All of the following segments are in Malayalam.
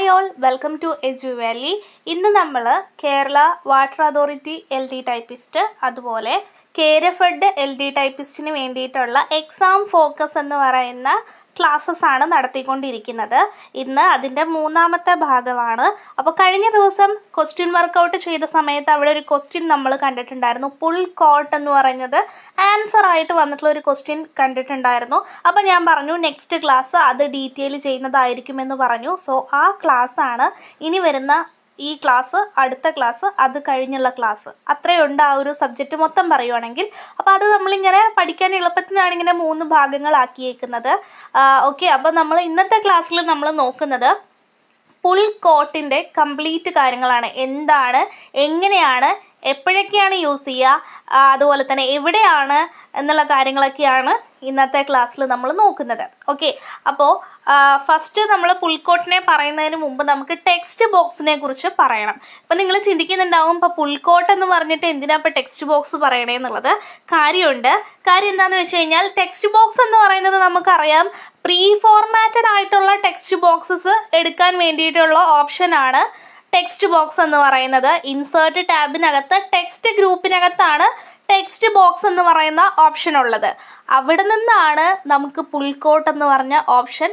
hi all welcome to edu valley ഇന്ന് നമ്മൾ Kerala water authority L D typist അതുപോലെ കേരഫെഡ് എൽ ഡി ടൈപ്പിസ്റ്റിന് വേണ്ടിയിട്ടുള്ള എക്സാം ഫോക്കസ് എന്ന് പറയുന്ന ക്ലാസ്സസ് ആണ് നടത്തിക്കൊണ്ടിരിക്കുന്നത് ഇന്ന് അതിൻ്റെ മൂന്നാമത്തെ ഭാഗമാണ് അപ്പോൾ കഴിഞ്ഞ ദിവസം ക്വസ്റ്റ്യൻ വർക്കൗട്ട് ചെയ്ത സമയത്ത് അവിടെ ഒരു ക്വസ്റ്റ്യൻ നമ്മൾ കണ്ടിട്ടുണ്ടായിരുന്നു പുൾ കോട്ട് എന്ന് പറയുന്നത് ആൻസർ ആയിട്ട് വന്നിട്ടുള്ള ഒരു ക്വസ്റ്റ്യൻ കണ്ടിട്ടുണ്ടായിരുന്നു അപ്പോൾ ഞാൻ പറഞ്ഞു നെക്സ്റ്റ് ക്ലാസ് അത് ഡീറ്റെയിൽ ചെയ്യുന്നതായിരിക്കുമെന്ന് പറഞ്ഞു സോ ആ ക്ലാസ്സാണ് ഇനി വരുന്ന ഈ ക്ലാസ് അടുത്ത ക്ലാസ് അത് കഴിഞ്ഞുള്ള ക്ലാസ് ഉണ്ട് ആ ഒരു സബ്ജക്റ്റ് മൊത്തം പറയുവാണെങ്കിൽ അപ്പോൾ അത് നമ്മളിങ്ങനെ പഠിക്കാൻ എളുപ്പത്തിനാണ് ഇങ്ങനെ മൂന്ന് ഭാഗങ്ങളാക്കിയേക്കുന്നത് ഓക്കെ അപ്പോൾ നമ്മൾ ഇന്നത്തെ ക്ലാസ്സിൽ നമ്മൾ നോക്കുന്നത് പുൽ കോട്ടിൻ്റെ കംപ്ലീറ്റ് കാര്യങ്ങളാണ് എന്താണ് എങ്ങനെയാണ് എപ്പോഴൊക്കെയാണ് യൂസ് ചെയ്യുക അതുപോലെ തന്നെ എവിടെയാണ് എന്നുള്ള കാര്യങ്ങളൊക്കെയാണ് ഇന്നത്തെ ക്ലാസ്സിൽ നമ്മൾ നോക്കുന്നത് ഓക്കെ അപ്പോൾ ഫസ്റ്റ് നമ്മൾ പുൽക്കോട്ടിനെ പറയുന്നതിന് മുമ്പ് നമുക്ക് ടെക്സ്റ്റ് ബോക്സിനെ കുറിച്ച് പറയണം ഇപ്പം നിങ്ങൾ ചിന്തിക്കുന്നുണ്ടാവും ഇപ്പം പുൽക്കോട്ട് എന്ന് പറഞ്ഞിട്ട് എന്തിനാ ഇപ്പം ടെക്സ്റ്റ് ബോക്സ് പറയണേ എന്നുള്ളത് കാര്യമുണ്ട് കാര്യം എന്താണെന്ന് വെച്ച് കഴിഞ്ഞാൽ ടെക്സ്റ്റ് ബോക്സ് എന്ന് പറയുന്നത് നമുക്കറിയാം പ്രീ ഫോർമാറ്റഡ് ആയിട്ടുള്ള ടെക്സ്റ്റ് ബോക്സസ് എടുക്കാൻ വേണ്ടിയിട്ടുള്ള ഓപ്ഷനാണ് ടെക്സ്റ്റ് ബോക്സ് എന്ന് പറയുന്നത് ഇൻസേർട്ട് ടാബിനകത്ത് ടെക്സ്റ്റ് ഗ്രൂപ്പിനകത്താണ് ടെക്സ്റ്റ് ബോക്സ് എന്ന് പറയുന്ന ഓപ്ഷൻ ഉള്ളത് അവിടെ നിന്നാണ് നമുക്ക് പുൾ കോട്ട് എന്ന് പറഞ്ഞ option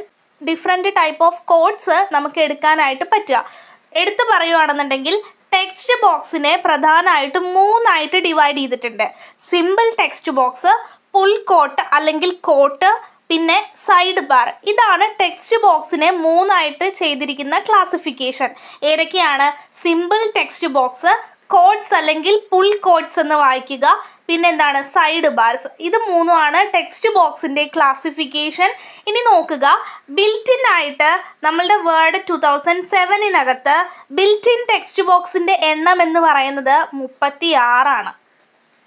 different type of quotes നമുക്ക് എടുക്കാനായിട്ട് പറ്റുക എടുത്തു പറയുകയാണെന്നുണ്ടെങ്കിൽ ടെക്സ്റ്റ് ബോക്സിനെ പ്രധാനമായിട്ട് മൂന്നായിട്ട് ഡിവൈഡ് ചെയ്തിട്ടുണ്ട് simple text box pull quote അല്ലെങ്കിൽ കോട്ട് പിന്നെ സൈഡ് ബാർ ഇതാണ് ടെക്സ്റ്റ് ബോക്സിനെ മൂന്നായിട്ട് ചെയ്തിരിക്കുന്ന ക്ലാസിഫിക്കേഷൻ ഏതൊക്കെയാണ് സിമ്പിൾ ടെക്സ്റ്റ് ബോക്സ് കോഡ്സ് അല്ലെങ്കിൽ പുൾ കോഡ്സ് എന്ന് വായിക്കുക പിന്നെ എന്താണ് സൈഡ് ബാർസ് ഇത് മൂന്നുമാണ് ടെക്സ്റ്റ് ബോക്സിൻ്റെ ക്ലാസിഫിക്കേഷൻ ഇനി നോക്കുക ബിൽറ്റിൻ ആയിട്ട് നമ്മളുടെ വേർഡ് ടു തൗസൻഡ് സെവനിനകത്ത് ബിൽറ്റിൻ ടെക്സ്റ്റ് ബോക്സിൻ്റെ എണ്ണം എന്ന് പറയുന്നത് മുപ്പത്തി ആറാണ്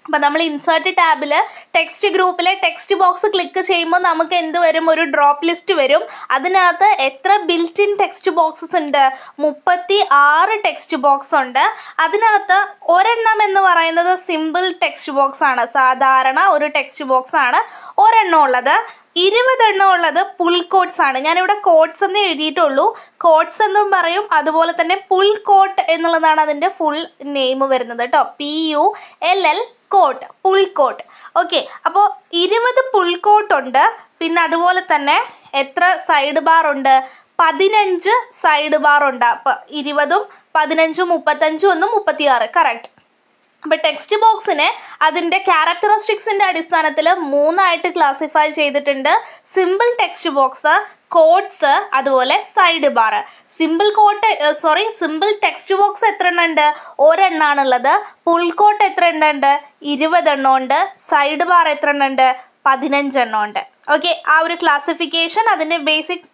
അപ്പോൾ നമ്മൾ ഇൻസേർട്ട് ടാബിൽ ടെക്സ്റ്റ് ഗ്രൂപ്പിലെ ടെക്സ്റ്റ് ബോക്സ് ക്ലിക്ക് ചെയ്യുമ്പോൾ നമുക്ക് എന്ത് വരും ഒരു ഡ്രോപ്പ് ലിസ്റ്റ് വരും അതിനകത്ത് എത്ര ബിൽറ്റ് ഇൻ ടെക്സ്റ്റ് ബോക്സസ് ഉണ്ട് മുപ്പത്തി ആറ് ടെക്സ്റ്റ് ബോക്സ് ഉണ്ട് അതിനകത്ത് ഒരെണ്ണം എന്ന് പറയുന്നത് സിമ്പിൾ ടെക്സ്റ്റ് ബോക്സ് ആണ് സാധാരണ ഒരു ടെക്സ്റ്റ് ബോക്സ് ആണ് ഒരെണ്ണം ഉള്ളത് ഇരുപതെണ്ണം ഉള്ളത് പുൽ കോട്ട്സ് ആണ് ഞാനിവിടെ കോട്ട്സ് എന്ന് എഴുതിയിട്ടുള്ളൂ കോട്ട്സ് എന്നും പറയും അതുപോലെ തന്നെ പുൽ കോട്ട് എന്നുള്ളതാണ് അതിൻ്റെ ഫുൾ നെയിം വരുന്നത് കേട്ടോ P U L L quote pull quote okay അപ്പോൾ ഇരുപത് പുൽ കോട്ടുണ്ട് പിന്നെ അതുപോലെ തന്നെ എത്ര സൈഡ് ബാർ ഉണ്ട് പതിനഞ്ച് സൈഡ് ബാർ ഉണ്ട് അപ്പം ഇരുപതും പതിനഞ്ചും മുപ്പത്തഞ്ചും ഒന്നും മുപ്പത്തിയാറ് കറക്റ്റ് അപ്പോൾ ടെക്സ്റ്റ് ബോക്സിനെ അതിൻ്റെ ക്യാരക്ടറിസ്റ്റിക്സിൻ്റെ അടിസ്ഥാനത്തിൽ മൂന്നായിട്ട് ക്ലാസിഫൈ ചെയ്തിട്ടുണ്ട് സിമ്പിൾ ടെക്സ്റ്റ് ബോക്സ് കോഡ്സ് അതുപോലെ side bar simple quote sorry simple text box എത്ര എണ്ണുണ്ട് ഒരെണ്ണാണുള്ളത് പുൾ കോട്ട് എത്ര എണ്ണുണ്ട് ഇരുപതെണ്ണം ഉണ്ട് സൈഡ് ബാർ എത്ര എണ്ണുണ്ട് പതിനഞ്ചെണ്ണം ഉണ്ട് ഓക്കെ ആ ഒരു ക്ലാസിഫിക്കേഷൻ അതിൻ്റെ ബേസിക്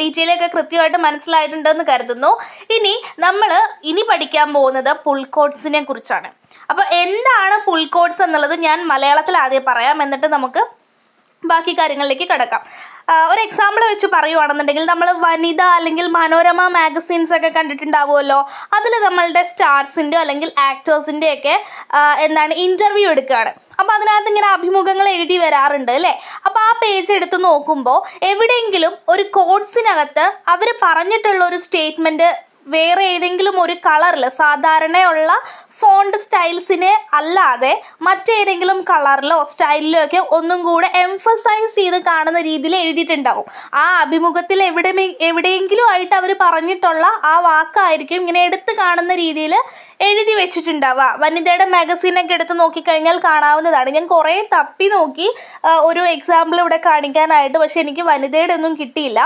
ഡീറ്റെയിലൊക്കെ കൃത്യമായിട്ട് മനസ്സിലായിട്ടുണ്ടെന്ന് കരുതുന്നു ഇനി നമ്മൾ ഇനി പഠിക്കാൻ പോകുന്നത് പുൾ കുറിച്ചാണ് അപ്പോൾ എന്താണ് പുൾ എന്നുള്ളത് ഞാൻ മലയാളത്തിൽ ആദ്യം പറയാം എന്നിട്ട് നമുക്ക് ബാക്കി കാര്യങ്ങളിലേക്ക് കിടക്കാം ഒരു എക്സാമ്പിൾ വെച്ച് പറയുവാണെന്നുണ്ടെങ്കിൽ നമ്മൾ വനിത അല്ലെങ്കിൽ മനോരമ മാഗസീൻസ് ഒക്കെ കണ്ടിട്ടുണ്ടാവുമല്ലോ അതിൽ നമ്മളുടെ സ്റ്റാർസിൻ്റെ അല്ലെങ്കിൽ ആക്ടേഴ്സിൻ്റെ ഒക്കെ എന്താണ് ഇൻ്റർവ്യൂ എടുക്കുകയാണ് അപ്പോൾ അതിനകത്ത് ഇങ്ങനെ അഭിമുഖങ്ങൾ എഴുതി വരാറുണ്ട് അല്ലേ അപ്പോൾ ആ പേജ് എടുത്ത് നോക്കുമ്പോൾ എവിടെയെങ്കിലും ഒരു കോഡ്സിനകത്ത് അവർ പറഞ്ഞിട്ടുള്ള ഒരു സ്റ്റേറ്റ്മെൻറ്റ് വേറെ ഏതെങ്കിലും ഒരു കളറിൽ സാധാരണയുള്ള ഫോണ്ട് സ്റ്റൈൽസിനെ അല്ലാതെ മറ്റേതെങ്കിലും കളറിലോ സ്റ്റൈലിലോ ഒക്കെ ഒന്നും കൂടെ എംഫസൈസ് ചെയ്ത് കാണുന്ന രീതിയിൽ എഴുതിയിട്ടുണ്ടാവും ആ അഭിമുഖത്തിൽ എവിടെ എവിടെയെങ്കിലും ആയിട്ട് അവർ പറഞ്ഞിട്ടുള്ള ആ വാക്കായിരിക്കും ഇങ്ങനെ എടുത്ത് കാണുന്ന രീതിയിൽ എഴുതി വെച്ചിട്ടുണ്ടാവുക വനിതയുടെ മാഗസീനൊക്കെ എടുത്ത് നോക്കിക്കഴിഞ്ഞാൽ കാണാവുന്നതാണ് ഞാൻ കുറേ തപ്പി നോക്കി ഒരു എക്സാമ്പിൾ ഇവിടെ കാണിക്കാനായിട്ട് പക്ഷെ എനിക്ക് വനിതയുടെ ഒന്നും കിട്ടിയില്ല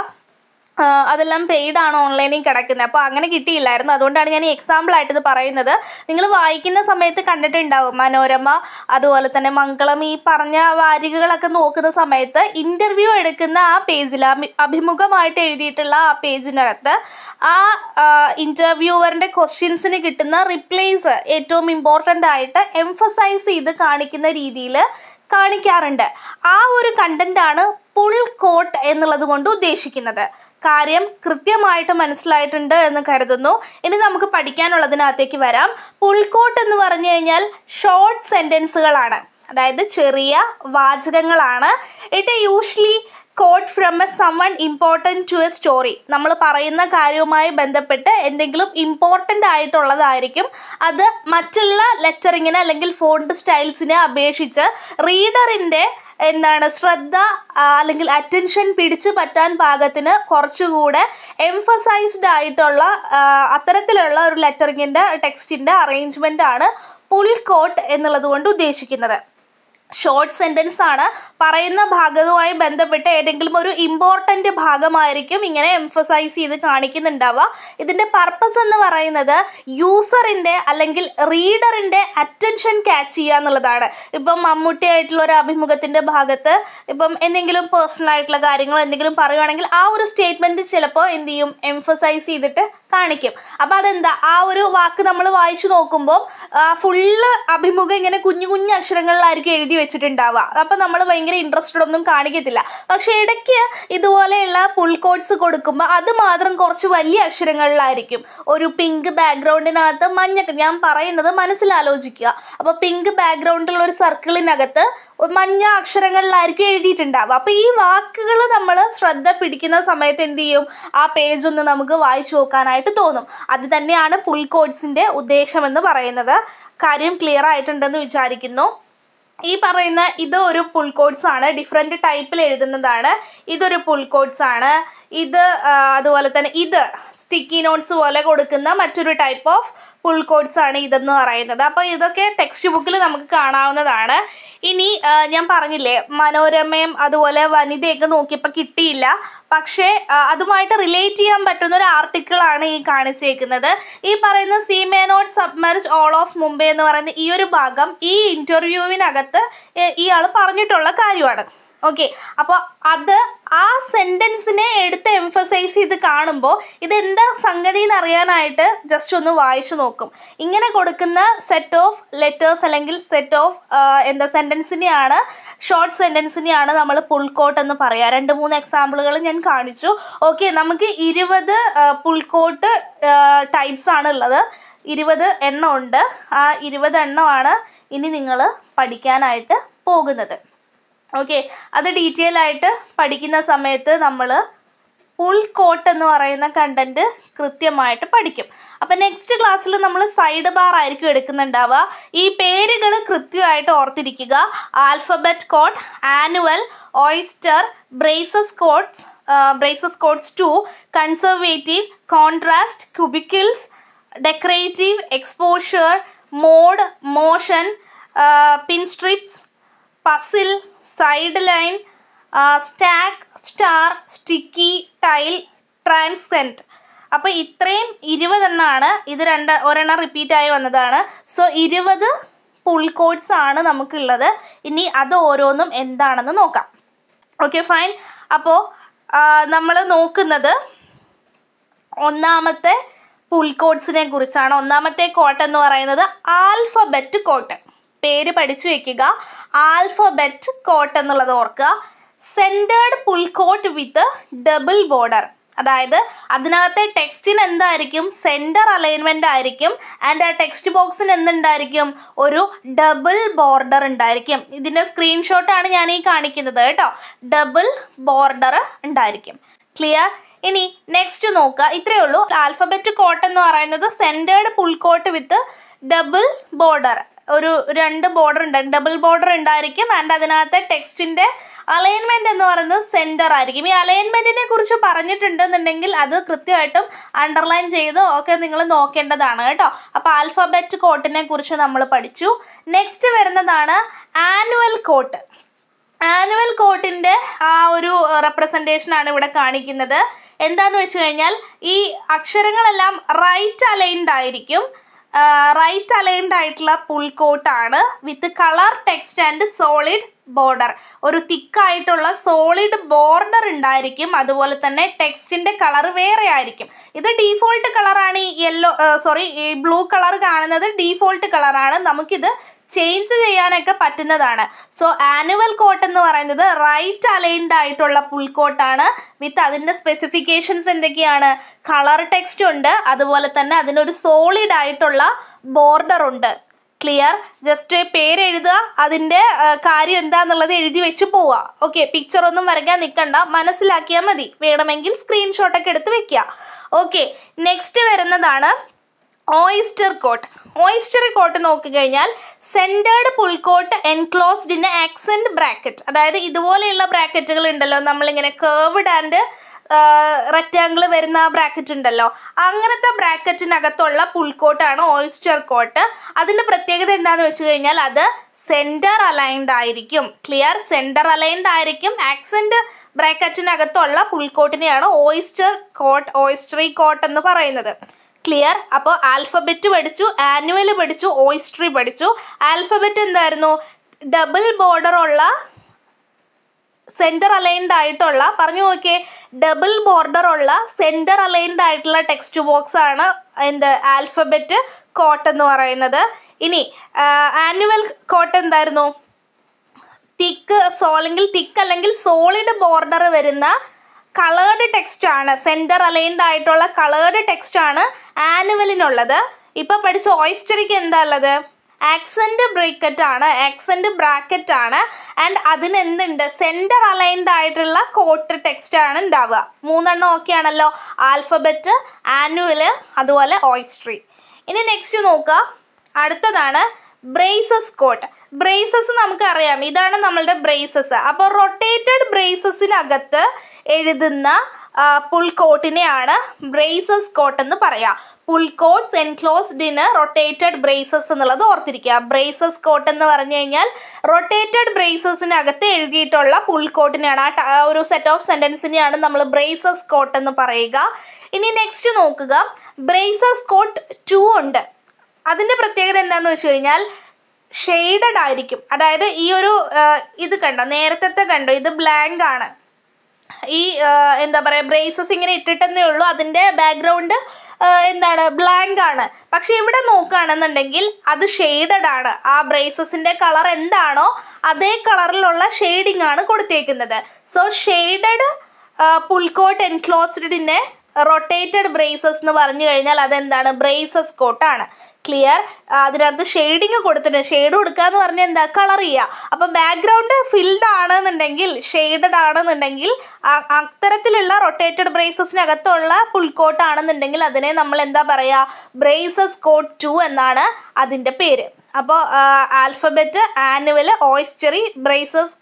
അതെല്ലാം പെയ്ഡ് ആണ് ഓൺലൈനിൽ കിടക്കുന്നത് അപ്പോൾ അങ്ങനെ കിട്ടിയില്ലായിരുന്നു അതുകൊണ്ടാണ് ഞാൻ ഈ എക്സാമ്പിൾ ആയിട്ട് ഇത് പറയുന്നത് നിങ്ങൾ വായിക്കുന്ന സമയത്ത് കണ്ടിട്ടുണ്ടാവും മനോരമ അതുപോലെ തന്നെ മംഗളം ഈ പറഞ്ഞ വാരികകളൊക്കെ നോക്കുന്ന സമയത്ത് ഇൻ്റർവ്യൂ എടുക്കുന്ന ആ പേജിൽ അഭിമുഖമായിട്ട് എഴുതിയിട്ടുള്ള ആ പേജിനകത്ത് ആ ഇൻ്റർവ്യൂവറിൻ്റെ ക്വസ്റ്റ്യൻസിന് കിട്ടുന്ന റിപ്ലൈസ് ഏറ്റവും ഇമ്പോർട്ടൻ്റ് ആയിട്ട് എംഫസൈസ് ചെയ്ത് കാണിക്കുന്ന രീതിയിൽ കാണിക്കാറുണ്ട് ആ ഒരു ആണ് ഫുൾ കോട്ട് എന്നുള്ളത് കൊണ്ട് ഉദ്ദേശിക്കുന്നത് കാര്യം കൃത്യമായിട്ട് മനസ്സിലായിട്ടുണ്ട് എന്ന് കരുതുന്നു ഇനി നമുക്ക് പഠിക്കാനുള്ളതിനകത്തേക്ക് വരാം പുൾക്കോട്ട് എന്ന് പറഞ്ഞു കഴിഞ്ഞാൽ ഷോർട്ട് സെൻറ്റൻസുകളാണ് അതായത് ചെറിയ വാചകങ്ങളാണ് it usually quote from a one important to a story നമ്മൾ പറയുന്ന കാര്യവുമായി ബന്ധപ്പെട്ട് എന്തെങ്കിലും ഇമ്പോർട്ടൻ്റ് ആയിട്ടുള്ളതായിരിക്കും അത് മറ്റുള്ള ലെറ്ററിങ്ങിന് അല്ലെങ്കിൽ ഫോണ്ട് സ്റ്റൈൽസിനെ അപേക്ഷിച്ച് റീഡറിൻ്റെ എന്താണ് ശ്രദ്ധ അല്ലെങ്കിൽ അറ്റൻഷൻ പിടിച്ചു പറ്റാൻ പാകത്തിന് കുറച്ചുകൂടെ എംഫസൈസ്ഡ് ആയിട്ടുള്ള അത്തരത്തിലുള്ള ഒരു ലെറ്ററിങ്ങിൻ്റെ ടെക്സ്റ്റിൻ്റെ അറേഞ്ച്മെൻ്റ് ആണ് കോട്ട് എന്നുള്ളത് കൊണ്ട് ഉദ്ദേശിക്കുന്നത് ഷോർട്ട് സെൻറ്റൻസ് ആണ് പറയുന്ന ഭാഗവുമായി ബന്ധപ്പെട്ട് ഏതെങ്കിലും ഒരു ഇമ്പോർട്ടൻ്റ് ഭാഗമായിരിക്കും ഇങ്ങനെ എംഫസൈസ് ചെയ്ത് കാണിക്കുന്നുണ്ടാവുക ഇതിൻ്റെ പർപ്പസ് എന്ന് പറയുന്നത് യൂസറിൻ്റെ അല്ലെങ്കിൽ റീഡറിൻ്റെ അറ്റൻഷൻ ക്യാച്ച് ചെയ്യുക എന്നുള്ളതാണ് ഇപ്പം മമ്മൂട്ടിയായിട്ടുള്ള ഒരു അഭിമുഖത്തിൻ്റെ ഭാഗത്ത് ഇപ്പം എന്തെങ്കിലും പേഴ്സണൽ ആയിട്ടുള്ള കാര്യങ്ങളോ എന്തെങ്കിലും പറയുകയാണെങ്കിൽ ആ ഒരു സ്റ്റേറ്റ്മെൻറ്റ് ചിലപ്പോൾ എന്ത് ചെയ്യും എംഫസൈസ് ചെയ്തിട്ട് കാണിക്കും അപ്പം അതെന്താ ആ ഒരു വാക്ക് നമ്മൾ വായിച്ചു നോക്കുമ്പോൾ ഫുള്ള് അഭിമുഖം ഇങ്ങനെ കുഞ്ഞു കുഞ്ഞു അക്ഷരങ്ങളിലായിരിക്കും എഴുതി വെച്ചിട്ടുണ്ടാവുക അപ്പം നമ്മൾ ഭയങ്കര ഇൻട്രസ്റ്റഡ് ഒന്നും കാണിക്കത്തില്ല പക്ഷേ ഇടയ്ക്ക് ഇതുപോലെയുള്ള ഫുൾ കോഡ്സ് കൊടുക്കുമ്പോൾ അത് മാത്രം കുറച്ച് വലിയ അക്ഷരങ്ങളിലായിരിക്കും ഒരു പിങ്ക് ബാക്ക്ഗ്രൗണ്ടിനകത്ത് മഞ്ഞ ഞാൻ പറയുന്നത് മനസ്സിലാലോചിക്കുക അപ്പോൾ പിങ്ക് ബാക്ക്ഗ്രൗണ്ടിലുള്ള ഒരു സർക്കിളിനകത്ത് മഞ്ഞ അക്ഷരങ്ങളിലായിരിക്കും എഴുതിയിട്ടുണ്ടാവുക അപ്പോൾ ഈ വാക്കുകൾ നമ്മൾ ശ്രദ്ധ പിടിക്കുന്ന സമയത്ത് എന്ത് ചെയ്യും ആ പേജ് ഒന്ന് നമുക്ക് വായിച്ചു നോക്കാനായിട്ട് തോന്നും അത് തന്നെയാണ് ഫുൾ കോഡ്സിൻ്റെ ഉദ്ദേശമെന്ന് പറയുന്നത് കാര്യം ക്ലിയർ ആയിട്ടുണ്ടെന്ന് വിചാരിക്കുന്നു ഈ പറയുന്ന ഇത് ഒരു പുൾ കോഡ്സ് ആണ് ഡിഫറെൻ്റ് ടൈപ്പിൽ എഴുതുന്നതാണ് ഇതൊരു പുൾ കോഡ്സ് ആണ് ഇത് അതുപോലെ തന്നെ ഇത് സ്റ്റിക്കി നോട്ട്സ് പോലെ കൊടുക്കുന്ന മറ്റൊരു ടൈപ്പ് ഓഫ് പുൾ കോഡ്സ് ആണ് ഇതെന്ന് പറയുന്നത് അപ്പോൾ ഇതൊക്കെ ടെക്സ്റ്റ് ബുക്കിൽ നമുക്ക് കാണാവുന്നതാണ് ഇനി ഞാൻ പറഞ്ഞില്ലേ മനോരമയും അതുപോലെ വനിതയൊക്കെ നോക്കിയപ്പോൾ കിട്ടിയില്ല പക്ഷേ അതുമായിട്ട് റിലേറ്റ് ചെയ്യാൻ പറ്റുന്ന ഒരു ആർട്ടിക്കിളാണ് ഈ കാണിച്ചേക്കുന്നത് ഈ പറയുന്ന sea submerge all of Mumbai എന്ന് പറയുന്ന ഈ ഒരു ഭാഗം ഈ ഇൻ്റർവ്യൂവിനകത്ത് ഇയാൾ പറഞ്ഞിട്ടുള്ള കാര്യമാണ് ഓക്കെ അപ്പോൾ അത് ആ സെൻറ്റൻസിനെ എടുത്ത് എംഫസൈസ് ചെയ്ത് കാണുമ്പോൾ ഇതെന്താ സംഗതി എന്ന് അറിയാനായിട്ട് ജസ്റ്റ് ഒന്ന് വായിച്ചു നോക്കും ഇങ്ങനെ കൊടുക്കുന്ന സെറ്റ് ഓഫ് ലെറ്റേഴ്സ് അല്ലെങ്കിൽ സെറ്റ് ഓഫ് uh, എന്താ സെൻറ്റൻസിനെയാണ് ഷോർട്ട് സെൻറ്റൻസിനെയാണ് നമ്മൾ പുൽക്കോട്ട് എന്ന് പറയുക രണ്ട് മൂന്ന് എക്സാമ്പിളുകൾ ഞാൻ കാണിച്ചു ഓക്കെ നമുക്ക് ഇരുപത് പുൽക്കോട്ട് uh, ടൈപ്സ് uh, ആണ് ഉള്ളത് ഇരുപത് എണ്ണം ഉണ്ട് ആ ഇരുപത് എണ്ണമാണ് ഇനി നിങ്ങൾ പഠിക്കാനായിട്ട് പോകുന്നത് ഓക്കെ അത് ഡീറ്റെയിൽ ആയിട്ട് പഠിക്കുന്ന സമയത്ത് നമ്മൾ ഫുൾ കോട്ട് എന്ന് പറയുന്ന കണ്ടന്റ് കൃത്യമായിട്ട് പഠിക്കും അപ്പം നെക്സ്റ്റ് ക്ലാസ്സിൽ നമ്മൾ സൈഡ് ബാർ ആയിരിക്കും എടുക്കുന്നുണ്ടാവുക ഈ പേരുകൾ കൃത്യമായിട്ട് ഓർത്തിരിക്കുക alphabet quote annual austere braces quotes braces quotes two conservative contrast cubicles decorative exposure mod motion pinstripes puzzle sideline stack star sticky tile transcend അപ്പോൾ ഇത്രയും ഇരുപതെണ്ണമാണ് ഇത് രണ്ട് ഒരെണ്ണം റിപ്പീറ്റായി വന്നതാണ് സോ ഇരുപത് പുൾ കോഡ്സ് ആണ് നമുക്കുള്ളത് ഇനി അത് ഓരോന്നും എന്താണെന്ന് നോക്കാം ഓക്കെ ഫൈൻ അപ്പോൾ നമ്മൾ നോക്കുന്നത് ഒന്നാമത്തെ പുൾ കോഡ്സിനെ കുറിച്ചാണ് ഒന്നാമത്തെ കോട്ട് എന്ന് പറയുന്നത് ആൽഫബറ്റ് കോട്ട് പേര് പഠിച്ചു വെക്കുക ആൽഫബറ്റ് കോട്ട് എന്നുള്ളത് ഓർക്കുക centered quote with double border അതായത് അതിനകത്തെ ടെക്സ്റ്റിന് എന്തായിരിക്കും സെൻറ്റർ അലൈൻമെൻ്റ് ആയിരിക്കും ആൻഡ് ആ ടെക്സ്റ്റ് ബോക്സിന് എന്തുണ്ടായിരിക്കും ഒരു ഡബിൾ ബോർഡർ ഉണ്ടായിരിക്കും ഇതിൻ്റെ സ്ക്രീൻഷോട്ടാണ് ഞാൻ ഈ കാണിക്കുന്നത് കേട്ടോ ഡബിൾ ബോർഡർ ഉണ്ടായിരിക്കും ക്ലിയർ ഇനി നെക്സ്റ്റ് നോക്കുക ഇത്രയേ ഉള്ളൂ ആൽഫബറ്റ് കോട്ട് എന്ന് പറയുന്നത് centered quote with double border ഒരു രണ്ട് ബോർഡർ ഉണ്ട് ഡബിൾ ബോർഡർ ഉണ്ടായിരിക്കും ആൻഡ് അതിനകത്തെ ടെക്സ്റ്റിൻ്റെ അലൈൻമെൻറ്റ് എന്ന് പറയുന്നത് സെൻറ്റർ ആയിരിക്കും ഈ അലൈൻമെൻറ്റിനെ കുറിച്ച് പറഞ്ഞിട്ടുണ്ടെന്നുണ്ടെങ്കിൽ അത് കൃത്യമായിട്ടും അണ്ടർലൈൻ ചെയ്ത് ഓക്കെ നിങ്ങൾ നോക്കേണ്ടതാണ് കേട്ടോ അപ്പോൾ ആൽഫബറ്റ് കോട്ടിനെ കുറിച്ച് നമ്മൾ പഠിച്ചു നെക്സ്റ്റ് വരുന്നതാണ് ആനുവൽ കോട്ട് ആനുവൽ കോട്ടിൻ്റെ ആ ഒരു റെപ്രസെൻറ്റേഷനാണ് ഇവിടെ കാണിക്കുന്നത് എന്താന്ന് വെച്ച് കഴിഞ്ഞാൽ ഈ അക്ഷരങ്ങളെല്ലാം റൈറ്റ് അലൈൻഡ് ആയിരിക്കും റൈറ്റ് അലൈൻഡ് ആയിട്ടുള്ള pull with colour text and solid border ഒരു തിക്കായിട്ടുള്ള സോളിഡ് ബോർഡർ ഉണ്ടായിരിക്കും അതുപോലെ തന്നെ ടെക്സ്റ്റിൻ്റെ കളർ വേറെ ആയിരിക്കും ഇത് ഡീഫോൾട്ട് കളറാണ് ഈ യെല്ലോ സോറി ഈ ബ്ലൂ കളർ കാണുന്നത് ഡീഫോൾട്ട് കളറാണ് നമുക്കിത് ചേഞ്ച് ചെയ്യാനൊക്കെ പറ്റുന്നതാണ് സോ ആനുവൽ കോട്ട് എന്ന് പറയുന്നത് റൈറ്റ് അലൈൻഡ് ആയിട്ടുള്ള കോട്ടാണ് വിത്ത് അതിൻ്റെ സ്പെസിഫിക്കേഷൻസ് എന്തൊക്കെയാണ് കളർ ടെക്സ്റ്റ് ഉണ്ട് അതുപോലെ തന്നെ അതിനൊരു സോളിഡ് ആയിട്ടുള്ള ബോർഡർ ഉണ്ട് ക്ലിയർ ജസ്റ്റ് പേര് എഴുതുക അതിൻ്റെ കാര്യം എന്താന്നുള്ളത് എഴുതി വെച്ച് പോവുക ഓക്കെ പിക്ചർ ഒന്നും വരയ്ക്കാൻ നിൽക്കണ്ട മനസ്സിലാക്കിയാൽ മതി വേണമെങ്കിൽ സ്ക്രീൻഷോട്ടൊക്കെ എടുത്ത് വെക്കുക ഓക്കെ നെക്സ്റ്റ് വരുന്നതാണ് ഓയിസ്റ്റർ കോട്ട് ഓയിസ്റ്റർ കോട്ട് നോക്കിക്കഴിഞ്ഞാൽ centered pull quote enclosed in accent bracket അതായത് ഇതുപോലെയുള്ള ബ്രാക്കറ്റുകൾ ഉണ്ടല്ലോ നമ്മളിങ്ങനെ കേർവ്ഡ് ആൻഡ് റെക്റ്റാങ്കിൾ വരുന്ന ബ്രാക്കറ്റ് ഉണ്ടല്ലോ അങ്ങനത്തെ ബ്രാക്കറ്റിനകത്തുള്ള പുൽക്കോട്ടാണ് ഓയിസ്റ്റർ കോട്ട് അതിൻ്റെ പ്രത്യേകത എന്താണെന്ന് വെച്ച് കഴിഞ്ഞാൽ അത് സെൻറ്റർ അലൈൻഡ് ആയിരിക്കും ക്ലിയർ സെൻറ്റർ അലൈൻഡ് ആയിരിക്കും ആക്സെൻറ്റ് ബ്രാക്കറ്റിനകത്തുള്ള പുൽക്കോട്ടിനെയാണ് ഓയിസ്റ്റർ കോട്ട് ഓയിസ്റ്ററി കോട്ട് എന്ന് പറയുന്നത് ക്ലിയർ അപ്പോൾ ആൽഫബറ്റ് പഠിച്ചു ആനുവൽ പഠിച്ചു ഓയിസ്ട്രി പഠിച്ചു ആൽഫബറ്റ് എന്തായിരുന്നു ഡബിൾ ബോർഡർ ഉള്ള സെൻറ്റർ അലൈൻഡ് ആയിട്ടുള്ള പറഞ്ഞു നോക്കിയേ ഡബിൾ ബോർഡർ ഉള്ള സെൻറ്റർ അലൈൻഡ് ആയിട്ടുള്ള ടെക്സ്റ്റ് ബോക്സ് ആണ് എന്ത് ആൽഫബറ്റ് കോട്ട് എന്ന് പറയുന്നത് ഇനി ആനുവൽ കോട്ട് എന്തായിരുന്നു തിക്ക് സോളെങ്കിൽ തിക്ക് അല്ലെങ്കിൽ സോളിഡ് ബോർഡർ വരുന്ന കളേർഡ് ടെക്സ്റ്റ് ആണ് സെൻറ്റർ അലൈൻഡ് ആയിട്ടുള്ള കളേർഡ് ടെക്സ്റ്റ് ആണ് ആനുവലിനുള്ളത് ഇപ്പൊ പഠിച്ച ഓയിസ്റ്ററിക്ക് എന്താ ഉള്ളത് ആക്സെൻ്റ് ബ്രേക്കറ്റ് ആണ് ആക്സെൻ്റ് ബ്രാക്കറ്റ് ആണ് ആൻഡ് എന്തുണ്ട് സെൻറ്റർ അലൈൻഡ് ആയിട്ടുള്ള കോട്ട് ടെക്സ്റ്റ് ആണ് ഉണ്ടാവുക മൂന്നെണ്ണം ഒക്കെ ആണല്ലോ ആൽഫബറ്റ് ആനുവൽ അതുപോലെ ഓയിസ്ട്രി ഇനി നെക്സ്റ്റ് നോക്കുക അടുത്തതാണ് ബ്രേസസ് കോട്ട് ബ്രേസസ് നമുക്കറിയാം ഇതാണ് നമ്മളുടെ ബ്രേസസ് അപ്പോൾ റൊട്ടേറ്റഡ് ബ്രേസസിനകത്ത് എഴുതുന്ന പുൾകോട്ടിനെയാണ് ബ്രേസസ് കോട്ട് എന്ന് പറയാം pull quotes enclosed in rotated braces എന്നുള്ളത് ഓർത്തിരിക്കുക ബ്രേസസ് കോട്ട് എന്ന് പറഞ്ഞു കഴിഞ്ഞാൽ റൊട്ടേറ്റഡ് ബ്രേസസിനകത്ത് എഴുതിയിട്ടുള്ള പുൾകോട്ടിനെയാണ് ആ ഒരു സെറ്റ് ഓഫ് സെൻറ്റൻസിനെയാണ് നമ്മൾ ബ്രേസസ് കോട്ട് എന്ന് പറയുക ഇനി നെക്സ്റ്റ് നോക്കുക ബ്രേസസ് കോട്ട് ടു ഉണ്ട് അതിൻ്റെ പ്രത്യേകത എന്താണെന്ന് വെച്ച് കഴിഞ്ഞാൽ ഷെയ്ഡഡ് ആയിരിക്കും അതായത് ഈ ഒരു ഇത് കണ്ടോ നേരത്തെ കണ്ടോ ഇത് ബ്ലാങ്ക് ആണ് ഈ എന്താ പറയുക ബ്രേസസ് ഇങ്ങനെ ഇട്ടിട്ടെന്നേ ഉള്ളൂ അതിൻ്റെ ബാക്ക്ഗ്രൗണ്ട് എന്താണ് ബ്ലാങ്ക് ആണ് പക്ഷെ ഇവിടെ നോക്കുകയാണെന്നുണ്ടെങ്കിൽ അത് ഷെയ്ഡഡ് ആണ് ആ ബ്രേസസിൻ്റെ കളർ എന്താണോ അതേ കളറിലുള്ള ഷെയ്ഡിംഗ് ആണ് കൊടുത്തേക്കുന്നത് സോ ഷെയ്ഡഡ് പുൽക്കോട്ട് എൻക്ലോസ്ഡിൻ്റെ റൊട്ടേറ്റഡ് ബ്രേസസ് എന്ന് പറഞ്ഞു കഴിഞ്ഞാൽ അതെന്താണ് ബ്രേസസ് കോട്ടാണ് ക്ലിയർ അതിനകത്ത് ഷെയ്ഡിങ് കൊടുത്തിട്ട് ഷെയ്ഡ് കൊടുക്കുക എന്ന് പറഞ്ഞാൽ എന്താ കളർ ചെയ്യുക അപ്പം ബാക്ക്ഗ്രൗണ്ട് ഫിൽഡ് ആണെന്നുണ്ടെങ്കിൽ ഷെയ്ഡഡ് ആണെന്നുണ്ടെങ്കിൽ അത്തരത്തിലുള്ള റൊട്ടേറ്റഡ് ബ്രേസസിനകത്തുള്ള പുൽക്കോട്ട് ആണെന്നുണ്ടെങ്കിൽ അതിനെ നമ്മൾ എന്താ പറയുക ബ്രേസസ് കോട്ട് ടു എന്നാണ് അതിൻ്റെ പേര് അപ്പോൾ alphabet annual austere braces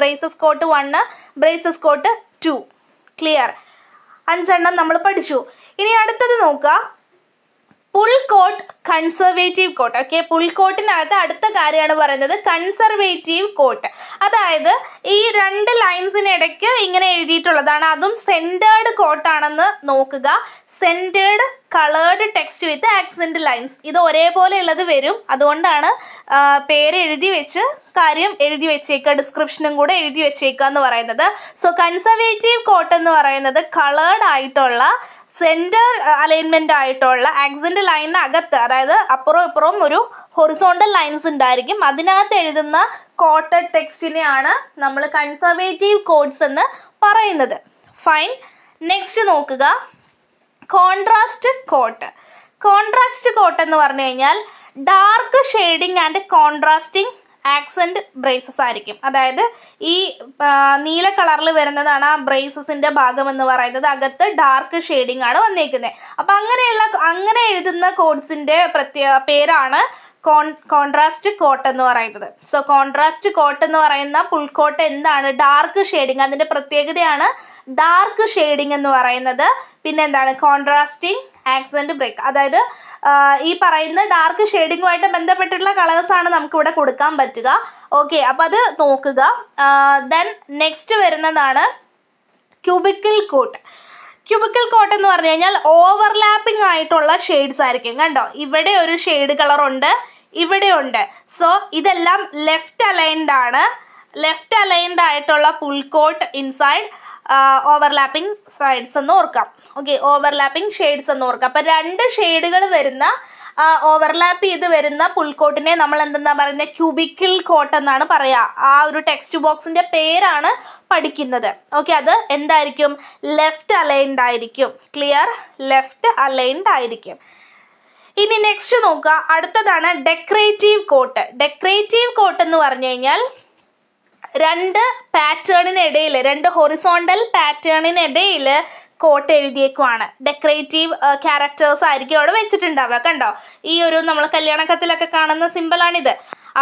braces quote one braces quote two clear അഞ്ചെണ്ണം നമ്മൾ പഠിച്ചു ഇനി അടുത്തത് നോക്കുക പുൾകോട്ട് കൺസർവേറ്റീവ് കോട്ട് ഓക്കെ പുൾകോട്ടിനകത്ത് അടുത്ത കാര്യമാണ് പറയുന്നത് കൺസർവേറ്റീവ് കോട്ട് അതായത് ഈ രണ്ട് ലൈൻസിനിടയ്ക്ക് ഇങ്ങനെ എഴുതിയിട്ടുള്ളതാണ് അതും സെൻറ്റേർഡ് കോട്ടാണെന്ന് നോക്കുക centered coloured text with accent lines ഇത് ഒരേപോലെ ഉള്ളത് വരും അതുകൊണ്ടാണ് പേര് എഴുതി വെച്ച് കാര്യം എഴുതി വെച്ചേക്കുക ഡിസ്ക്രിപ്ഷനും കൂടെ എഴുതി വെച്ചേക്കുക എന്ന് പറയുന്നത് സോ കൺസർവേറ്റീവ് കോട്ട് എന്ന് പറയുന്നത് കളേർഡ് ആയിട്ടുള്ള സെൻറ്റർ അലൈൻമെൻ്റ് uh, ആയിട്ടുള്ള ആക്സിഡൻ്റ് ലൈനിന് അകത്ത് അതായത് അപ്പുറവും ഇപ്പുറവും ഒരു ഹൊറിസോണ്ടൽ ലൈൻസ് ഉണ്ടായിരിക്കും അതിനകത്ത് എഴുതുന്ന കോട്ടഡ് ടെക്സ്റ്റിനെയാണ് നമ്മൾ കൺസർവേറ്റീവ് കോഡ്സ് എന്ന് പറയുന്നത് ഫൈൻ നെക്സ്റ്റ് നോക്കുക കോൺട്രാസ്റ്റ് കോട്ട് കോൺട്രാസ്റ്റ് കോട്ട് എന്ന് പറഞ്ഞു കഴിഞ്ഞാൽ dark shading and contrasting accent braces ആയിരിക്കും അതായത് ഈ നീല കളറിൽ വരുന്നതാണ് ആ ബ്രേസസിൻ്റെ ഭാഗം എന്ന് പറയുന്നത് അകത്ത് ഡാർക്ക് ഷെയ്ഡിംഗ് ആണ് വന്നിരിക്കുന്നത് അപ്പോൾ അങ്ങനെയുള്ള അങ്ങനെ എഴുതുന്ന കോഡ്സിൻ്റെ പ്രത്യേക പേരാണ് കോൺ കോൺട്രാസ്റ്റ് കോട്ട് എന്ന് പറയുന്നത് സോ കോൺട്രാസ്റ്റ് കോട്ട് എന്ന് പറയുന്ന പുൽക്കോട്ട് എന്താണ് ഡാർക്ക് ഷെയ്ഡിങ് അതിൻ്റെ പ്രത്യേകതയാണ് ഡാർക്ക് ഷെയ്ഡിങ് എന്ന് പറയുന്നത് പിന്നെ എന്താണ് കോൺട്രാസ്റ്റിംഗ് ആക്സെൻറ്റ് ബ്രേക്ക് അതായത് ഈ പറയുന്ന ഡാർക്ക് ഷെയ്ഡിങ്ങുമായിട്ട് ബന്ധപ്പെട്ടിട്ടുള്ള കളേഴ്സാണ് നമുക്കിവിടെ കൊടുക്കാൻ പറ്റുക ഓക്കെ അപ്പോൾ അത് നോക്കുക ദെൻ നെക്സ്റ്റ് വരുന്നതാണ് ക്യൂബിക്കൽ കോട്ട് ക്യൂബിക്കൽ കോട്ട് എന്ന് പറഞ്ഞു കഴിഞ്ഞാൽ ഓവർലാപ്പിംഗ് ആയിട്ടുള്ള ഷെയ്ഡ്സ് ആയിരിക്കും കണ്ടോ ഇവിടെ ഒരു ഷെയ്ഡ് കളറുണ്ട് ഇവിടെ ഉണ്ട് സോ ഇതെല്ലാം ലെഫ്റ്റ് അലൈൻഡ് ആണ് ലെഫ്റ്റ് അലൈൻഡ് ആയിട്ടുള്ള full quote inside overlapping sides എന്ന് ഓർക്കാം ഓക്കെ ഓവർലാപ്പിംഗ് ഷെയ്ഡ്സ് എന്ന് ഓർക്കാം അപ്പം രണ്ട് ഷെയ്ഡുകൾ വരുന്ന ഓവർലാപ്പ് ചെയ്ത് വരുന്ന പുൽക്കോട്ടിനെ നമ്മൾ എന്തെന്നാ പറയുന്നത് ക്യൂബിക്കിൾ കോട്ട് എന്നാണ് പറയുക ആ ഒരു ടെക്സ്റ്റ് ബോക്സിൻ്റെ പേരാണ് പഠിക്കുന്നത് ഓക്കെ അത് എന്തായിരിക്കും ലെഫ്റ്റ് അലൈൻഡ് ആയിരിക്കും ക്ലിയർ ലെഫ്റ്റ് അലൈൻഡ് ആയിരിക്കും ഇനി നെക്സ്റ്റ് നോക്കുക അടുത്തതാണ് ഡെക്കറേറ്റീവ് കോട്ട് ഡെക്കറേറ്റീവ് കോട്ട് എന്ന് പറഞ്ഞു കഴിഞ്ഞാൽ രണ്ട് പാറ്റേണിനിടയിൽ രണ്ട് ഹൊറിസോണ്ടൽ പാറ്റേണിനിടയിൽ കോട്ട് എഴുതിയേക്കുവാണ് ഡെക്കറേറ്റീവ് ക്യാരക്ടേഴ്സ് ആയിരിക്കും അവിടെ വെച്ചിട്ടുണ്ടാവുക കണ്ടോ ഈ ഒരു നമ്മൾ കല്യാണക്കത്തിലൊക്കെ കാണുന്ന സിമ്പിളാണിത്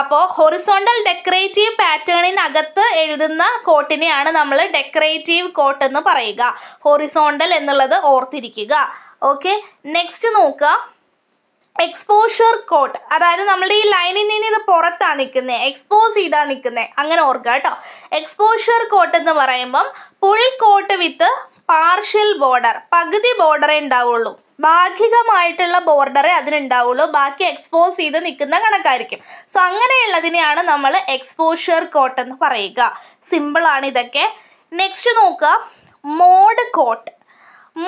അപ്പോൾ ഹൊറിസോണ്ടൽ ഡെക്കറേറ്റീവ് പാറ്റേണിനകത്ത് എഴുതുന്ന കോട്ടിനെയാണ് നമ്മൾ ഡെക്കറേറ്റീവ് കോട്ട് എന്ന് പറയുക ഹൊറിസോണ്ടൽ എന്നുള്ളത് ഓർത്തിരിക്കുക ഓക്കെ നെക്സ്റ്റ് നോക്കുക എക്സ്പോഷർ കോട്ട് അതായത് നമ്മുടെ ഈ ലൈനിൽ നിന്ന് ഇത് പുറത്താണ് നിൽക്കുന്നത് എക്സ്പോസ് ചെയ്താ നിൽക്കുന്നത് അങ്ങനെ ഓർക്കുക കേട്ടോ എക്സ്പോഷർ കോട്ട് എന്ന് പറയുമ്പം full quote with partial border പകുതി ബോർഡറേ ഉണ്ടാവുള്ളൂ ഭാഗികമായിട്ടുള്ള ബോർഡറേ അതിനുണ്ടാവുള്ളൂ ബാക്കി എക്സ്പോസ് ചെയ്ത് നിൽക്കുന്ന കണക്കായിരിക്കും സോ അങ്ങനെയുള്ളതിനെയാണ് നമ്മൾ എക്സ്പോഷർ കോട്ട് എന്ന് പറയുക സിമ്പിളാണ് ഇതൊക്കെ നെക്സ്റ്റ് നോക്കുക മോഡ് കോട്ട്